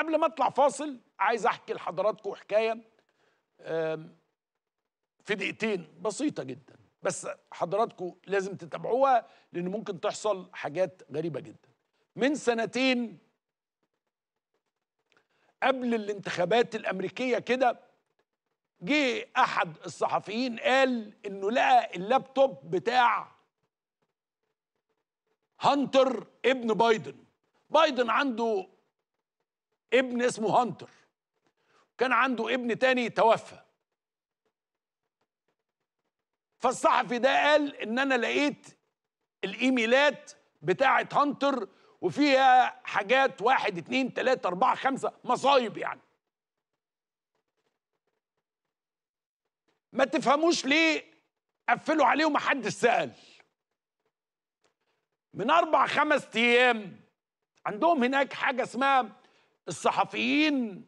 قبل ما اطلع فاصل عايز احكي لحضراتكم حكايه في دقيقتين بسيطه جدا بس حضراتكم لازم تتابعوها لان ممكن تحصل حاجات غريبه جدا من سنتين قبل الانتخابات الامريكيه كده جه احد الصحفيين قال انه لقى اللابتوب بتاع هانتر ابن بايدن بايدن عنده ابن اسمه هانتر كان عنده ابن تاني توفى فالصحفي ده قال ان انا لقيت الايميلات بتاعه هانتر وفيها حاجات واحد اتنين تلاتة اربعة خمسة مصايب يعني ما تفهموش ليه قفلوا عليه ومحدش سأل من أربع خمس أيام عندهم هناك حاجة اسمها الصحفيين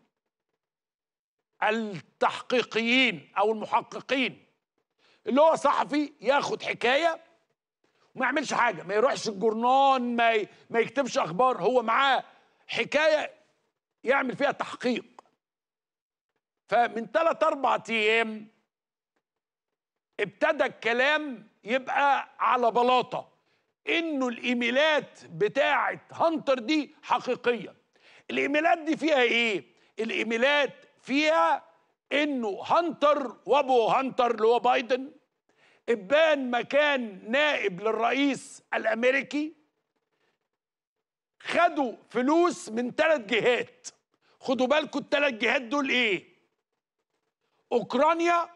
التحقيقيين او المحققين اللي هو صحفي ياخد حكايه وما يعملش حاجه ما يروحش الجرنان ما ي... ما يكتبش اخبار هو معاه حكايه يعمل فيها تحقيق فمن ثلاث اربع ايام ابتدى الكلام يبقى على بلاطه انه الايميلات بتاعه هانتر دي حقيقيه الايميلات دي فيها ايه الايميلات فيها انه هانتر وابو هانتر اللي هو بايدن ابان مكان نائب للرئيس الامريكي خدوا فلوس من ثلاث جهات خدوا بالكم الثلاث جهات دول ايه اوكرانيا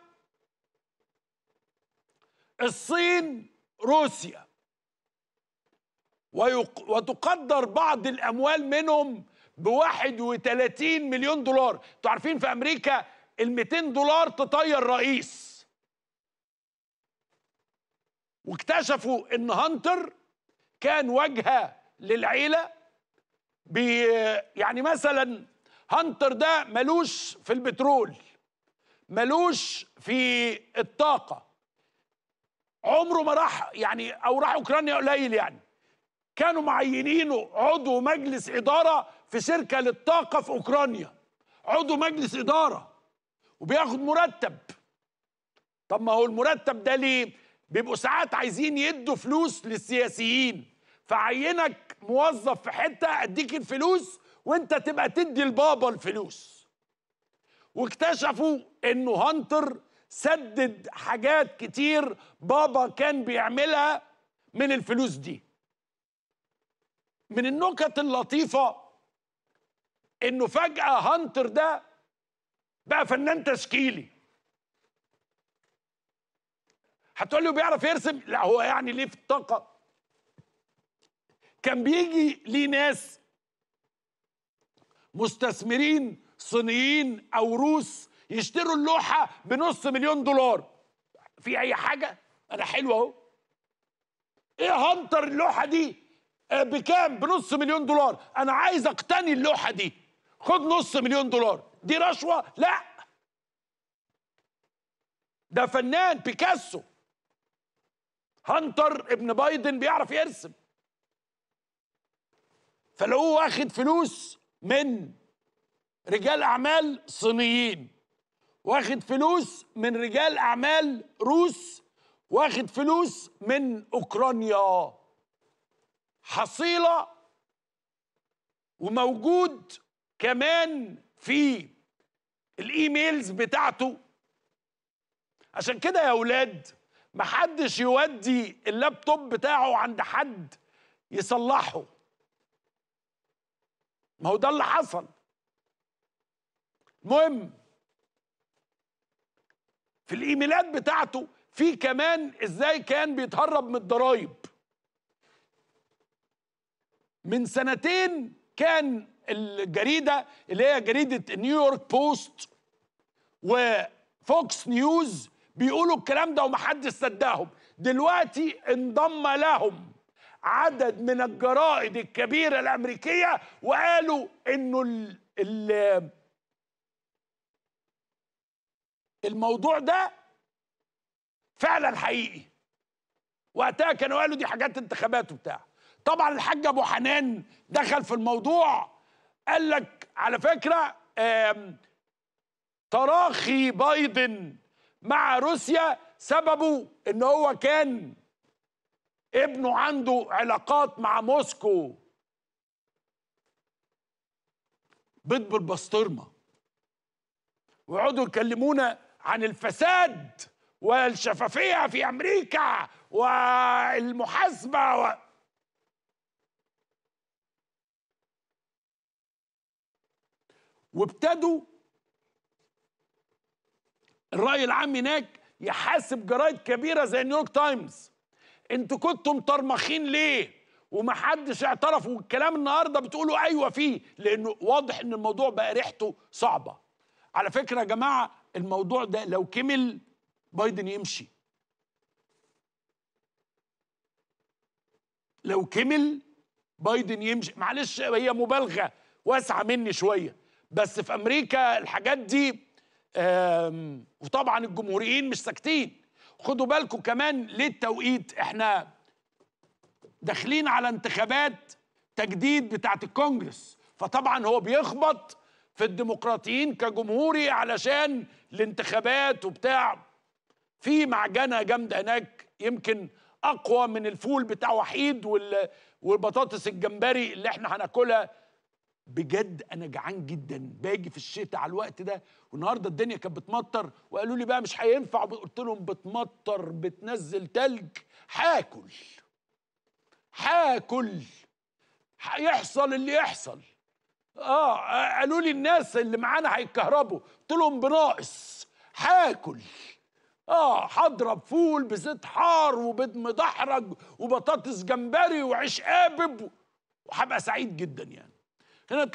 الصين روسيا وتقدر بعض الاموال منهم ب 31 مليون دولار انتوا عارفين في امريكا ال 200 دولار تطير رئيس واكتشفوا ان هانتر كان واجهه للعيله بي يعني مثلا هانتر ده ملوش في البترول ملوش في الطاقه عمره ما راح يعني او راح اوكرانيا قليل يعني كانوا معينينه عضو مجلس اداره في شركه للطاقه في اوكرانيا عضو مجلس اداره وبياخد مرتب طب ما هو المرتب ده ليه بيبقوا ساعات عايزين يدوا فلوس للسياسيين فعينك موظف في حته اديك الفلوس وانت تبقى تدي لبابا الفلوس واكتشفوا انه هانتر سدد حاجات كتير بابا كان بيعملها من الفلوس دي من النكت اللطيفه انه فجاه هانتر ده بقى فنان تشكيلي هتقول لي بيعرف يرسم لا هو يعني ليه في الطاقه كان بيجي ليه ناس مستثمرين صينيين او روس يشتروا اللوحه بنص مليون دولار في اي حاجه انا حلو اهو ايه هنطر اللوحه دي آه، بكام بنص مليون دولار انا عايز اقتني اللوحه دي خد نص مليون دولار دي رشوه لا ده فنان بيكاسو هانتر ابن بايدن بيعرف يرسم فلو هو واخد فلوس من رجال اعمال صينيين واخد فلوس من رجال اعمال روس واخد فلوس من اوكرانيا حصيله وموجود كمان في الايميلز بتاعته عشان كده يا اولاد محدش يودي اللابتوب بتاعه عند حد يصلحه ما هو ده اللي حصل المهم في الايميلات بتاعته في كمان ازاي كان بيتهرب من الضرايب من سنتين كان الجريده اللي هي جريده نيويورك بوست وفوكس نيوز بيقولوا الكلام ده ومحدش صدقهم دلوقتي انضم لهم عدد من الجرائد الكبيره الامريكيه وقالوا انه الـ الـ الموضوع ده فعلا حقيقي وقتها كانوا قالوا دي حاجات انتخابات وبتاع طبعا الحاج ابو حنان دخل في الموضوع قال لك على فكره تراخي بايدن مع روسيا سببه ان هو كان ابنه عنده علاقات مع موسكو بيض بالبسطرمه ويقعدوا يكلمونا عن الفساد والشفافيه في امريكا والمحاسبه و... وابتدوا الراي العام هناك يحاسب جرايد كبيره زي نيويورك تايمز انتوا كنتوا مطرمخين ليه ومحدش اعترف والكلام النهارده بتقولوا ايوه فيه لانه واضح ان الموضوع بقى ريحته صعبه على فكره يا جماعه الموضوع ده لو كمل بايدن يمشي لو كمل بايدن يمشي معلش هي مبالغه واسعه مني شويه بس في امريكا الحاجات دي وطبعا الجمهوريين مش ساكتين خدوا بالكم كمان للتوقيت احنا داخلين على انتخابات تجديد بتاعه الكونجرس فطبعا هو بيخبط في الديمقراطيين كجمهوري علشان الانتخابات وبتاع في معجنه جامده هناك يمكن اقوى من الفول بتاع وحيد والبطاطس الجمبري اللي احنا هناكلها بجد انا جعان جدا باجي في الشتاء على الوقت ده والنهارده الدنيا كانت بتمطر وقالوا لي بقى مش هينفع قلت لهم بتمطر بتنزل تلج هاكل هاكل هيحصل اللي يحصل اه قالوا لي الناس اللي معانا هيتكهربوا قلت لهم بناقص هاكل اه هضرب فول بزيت حار وبيض مدحرج وبطاطس جمبري وعيش قابب وهبقى سعيد جدا يعني Then